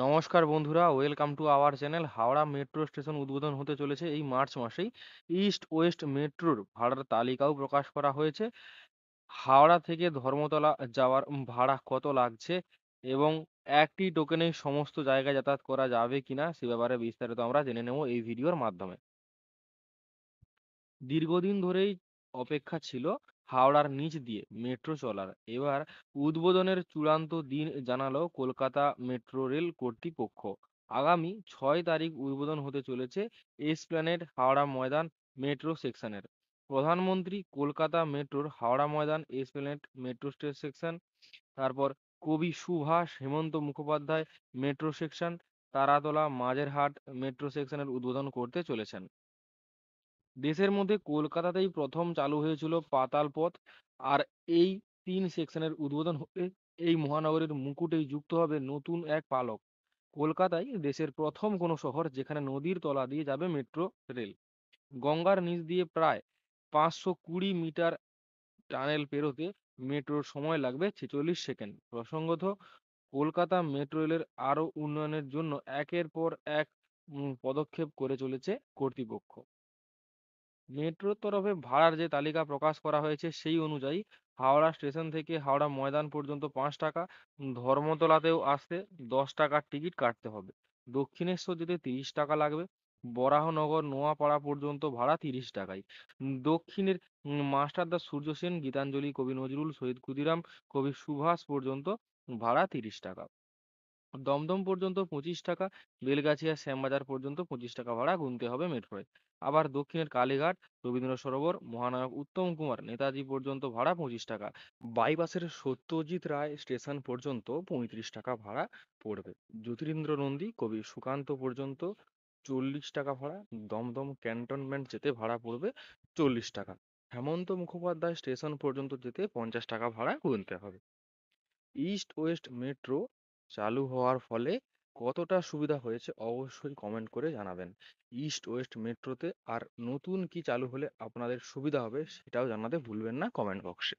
নমস্কার বন্ধুরা welcome to our channel Howrah metro station উদ্বোধন হতে চলেছে এই মার্চ মাসেই ইস্ট ওয়েস্ট মেট্রোর ভাড়ার তালিকাও প্রকাশ করা হয়েছে হাওড়া থেকে ধর্মতলা যাওয়ার ভাড়া কত লাগছে এবং একটি টোকেনে সমস্ত জায়গায় যাতায়াত করা যাবে কিনা সে ব্যাপারে বিস্তারিত আমরা জেনে নেব এই ভিডিওর মাধ্যমে দীর্ঘদিন ধরেই অপেক্ষা ছিল হাওড়ার নিচ দিয়ে মেট্রো চলার এবার উদ্বোধনের চূড়ান্ত দিন জানালো কলকাতা মেট্রো রেল কর্তৃপক্ষ আগামী ছয় তারিখ উদ্বোধন হতে চলেছে এসপ্ল্যানেড হাওড়া ময়দান মেট্রো সেকশনের প্রধানমন্ত্রী কলকাতা মেট্রোর Howrah Maidan Esplanade metro section তারপর Kavi Subhash Hemanta Mukhopadhyay metro section Taratala Majerhat metro সেকশনের উদ্বোধন করতে চলেছেন দেশের মধ্যে কলকাতাতেই প্রথম চালু হয়েছিল পাতাল পথ আর এই তিন সেকশনের উদ্বোধন হয়ে এই মহানগরীর মুকুটেই যুক্ত হবে নতুন এক পালক কলকাতায় দেশের প্রথম কোনো শহর যেখানে নদীর তলা দিয়ে যাবে মেট্রো রেল গঙ্গার নিচ দিয়ে প্রায় পাঁচশো কুড়ি মিটার টানেল পেরোতে মেট্রোর সময় লাগবে ছেচল্লিশ সেকেন্ড প্রসঙ্গত কলকাতা মেট্রো রেলের আরও উন্নয়নের জন্য একের পর এক পদক্ষেপ করে চলেছে কর্তৃপক্ষ মেট্রোর তরফে ভাড়ার যে তালিকা প্রকাশ করা হয়েছে সেই অনুযায়ী হাওড়া স্টেশন থেকে হাওড়া ময়দান পর্যন্ত পাঁচ টাকা ধর্মতলাতেও আসতে দশ টাকার টিকিট কাটতে হবে দক্ষিণেশ্বর যেতে তিরিশ টাকা লাগবে বরাহনগর নোয়াপাড়া পর্যন্ত ভাড়া তিরিশ টাকাই দক্ষিণের মাস্টারদা সূর্য সেন গীতাঞ্জলি কবি নজরুল শহীদ ক্ষুদিরাম কবি সুভাষ পর্যন্ত ভাড়া তিরিশ টাকা দমদম পর্যন্ত পঁচিশ টাকা বেলগাছিয়া শ্যামবাজার পর্যন্ত পঁচিশ টাকা ভাড়া গুনতে হবে মেট্রোয় আবার দক্ষিণের কালীঘাট রবীন্দ্র সরোবর মহানায়ক উত্তম কুমার নেতাজি পর্যন্ত ভাড়া পঁচিশ টাকা বাইপাসের সত্যজিৎ রায় স্টেশন পর্যন্ত পঁয়ত্রিশ টাকা ভাড়া পড়বে জ্যোতিরিন্দ্র নন্দী কবি সুকান্ত পর্যন্ত চল্লিশ টাকা ভাড়া দমদম ক্যান্টনমেন্ট যেতে ভাড়া পড়বে চল্লিশ টাকা হেমন্ত মুখোপাধ্যায় স্টেশন পর্যন্ত যেতে পঞ্চাশ টাকা ভাড়া গুনতে হবে ইস্ট ওয়েস্ট মেট্রো চালু হওয়ার ফলে কতটা সুবিধা হয়েছে অবশ্যই কমেন্ট করে জানাবেন ইস্ট ওয়েস্ট মেট্রোতে আর নতুন কি চালু হলে আপনাদের সুবিধা হবে সেটাও জানাতে ভুলবেন না কমেন্ট বক্সে